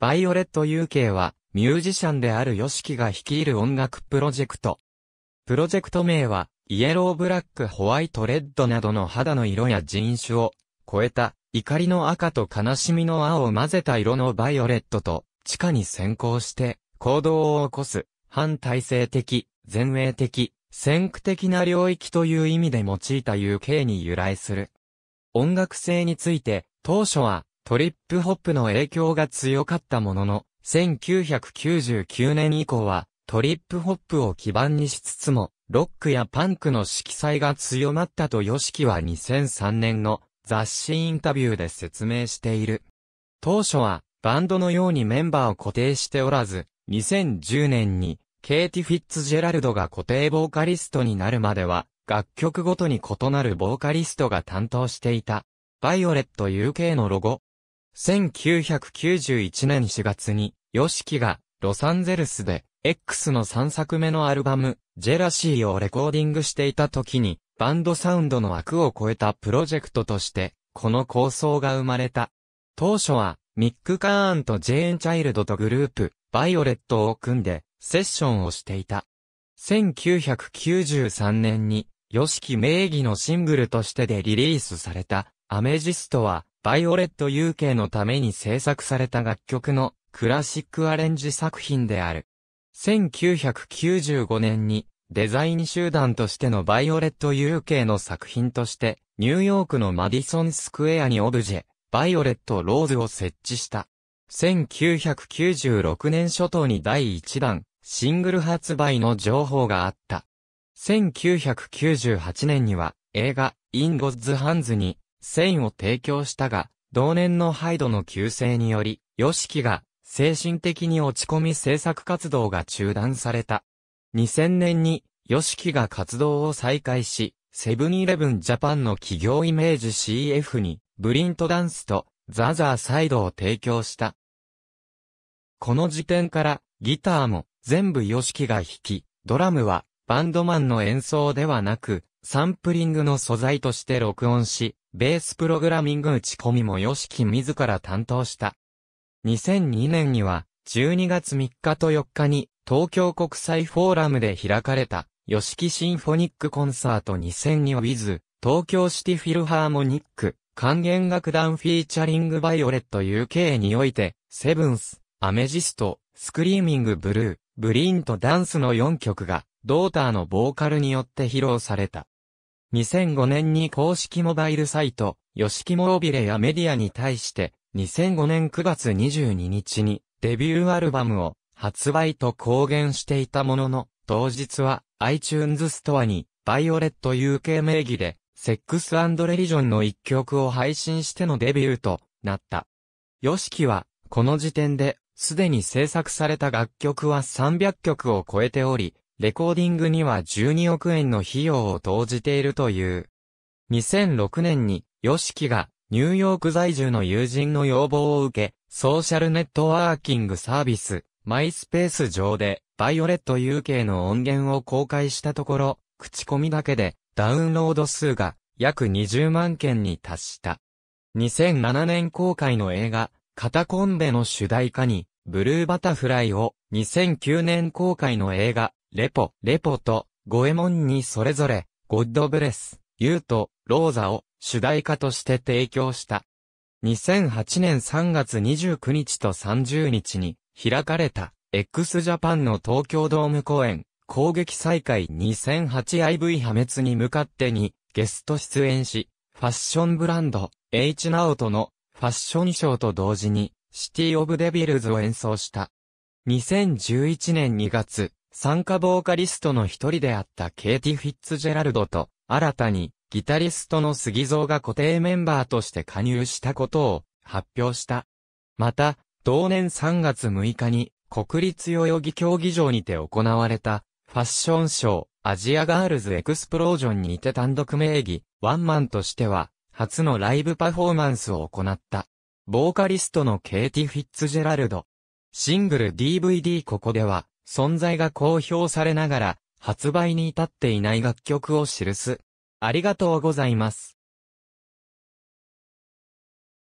バイオレット UK は、ミュージシャンであるヨシキが率いる音楽プロジェクト。プロジェクト名は、イエローブラックホワイトレッドなどの肌の色や人種を超えた怒りの赤と悲しみの青を混ぜた色のバイオレットと地下に先行して行動を起こす反体制的、前衛的、先駆的な領域という意味で用いた UK に由来する。音楽性について当初はトリップホップの影響が強かったものの、1999年以降は、トリップホップを基盤にしつつも、ロックやパンクの色彩が強まったとヨシキは2003年の雑誌インタビューで説明している。当初は、バンドのようにメンバーを固定しておらず、2010年に、ケイティ・フィッツジェラルドが固定ボーカリストになるまでは、楽曲ごとに異なるボーカリストが担当していた。バイオレット UK のロゴ、1991年4月に、yoshiki が、ロサンゼルスで、X の3作目のアルバム、ジェラシーをレコーディングしていた時に、バンドサウンドの枠を超えたプロジェクトとして、この構想が生まれた。当初は、ミック・カーンとジェーン・チャイルドとグループ、バイオレットを組んで、セッションをしていた。1993年に、ヨシキ名義のシングルとしてでリリースされた、アメジストは、バイオレット UK のために制作された楽曲のクラシックアレンジ作品である。1995年にデザイン集団としてのバイオレット UK の作品としてニューヨークのマディソンスクエアにオブジェ、バイオレット・ローズを設置した。1996年初頭に第1弾、シングル発売の情報があった。1998年には映画、イン・ゴッズ・ハンズに戦を提供したが、同年のハイドの救世により、ヨシキが精神的に落ち込み制作活動が中断された。2000年に、ヨシキが活動を再開し、セブンイレブンジャパンの企業イメージ CF に、ブリントダンスとザザーサイドを提供した。この時点から、ギターも全部ヨシキが弾き、ドラムはバンドマンの演奏ではなく、サンプリングの素材として録音し、ベースプログラミング打ち込みも yoshiki 自ら担当した。2002年には、12月3日と4日に、東京国際フォーラムで開かれた、yoshiki シンフォニックコンサート 2002with、東京シティフィルハーモニック、管弦楽団フィーチャリングバイオレット UK において、セブンス、アメジスト、スクリーミングブルー、ブリーンとダンスの4曲が、ドーターのボーカルによって披露された。2005年に公式モバイルサイト、ヨシキモオビレやメディアに対して、2005年9月22日にデビューアルバムを発売と公言していたものの、当日は iTunes ストアにバイオレット UK 名義で、セックスレリジョンの一曲を配信してのデビューとなった。ヨシキは、この時点で、すでに制作された楽曲は300曲を超えており、レコーディングには12億円の費用を投じているという。2006年に、ヨシキが、ニューヨーク在住の友人の要望を受け、ソーシャルネットワーキングサービス、マイスペース上で、バイオレット UK の音源を公開したところ、口コミだけで、ダウンロード数が、約20万件に達した。2007年公開の映画、カタコンベの主題歌に、ブルーバタフライを、2009年公開の映画、レポ、レポと、ゴエモンにそれぞれ、ゴッドブレス、ユーと、ローザを主題歌として提供した。2008年3月29日と30日に開かれた x ジャパンの東京ドーム公演攻撃再開 2008IV 破滅に向かってにゲスト出演し、ファッションブランド H ナオトのファッションショーと同時にシティオブデビルズを演奏した。2011年2月、参加ボーカリストの一人であったケイティ・フィッツジェラルドと、新たに、ギタリストの杉蔵が固定メンバーとして加入したことを発表した。また、同年3月6日に、国立代々木競技場にて行われた、ファッションショー、アジアガールズエクスプロージョンにて単独名義、ワンマンとしては、初のライブパフォーマンスを行った。ボーカリストのケイティ・フィッツジェラルド。シングル DVD ここでは、存在が公表されながら、発売に至っていない楽曲を記す。ありがとうございます。